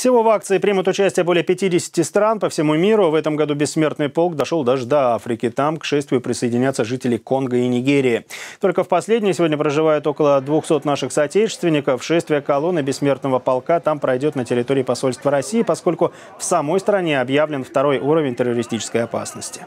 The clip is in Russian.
Всего в акции примут участие более 50 стран по всему миру. В этом году «Бессмертный полк» дошел даже до Африки. Там к шествию присоединятся жители Конго и Нигерии. Только в последней сегодня проживают около 200 наших соотечественников. Шествие колонны «Бессмертного полка» там пройдет на территории посольства России, поскольку в самой стране объявлен второй уровень террористической опасности.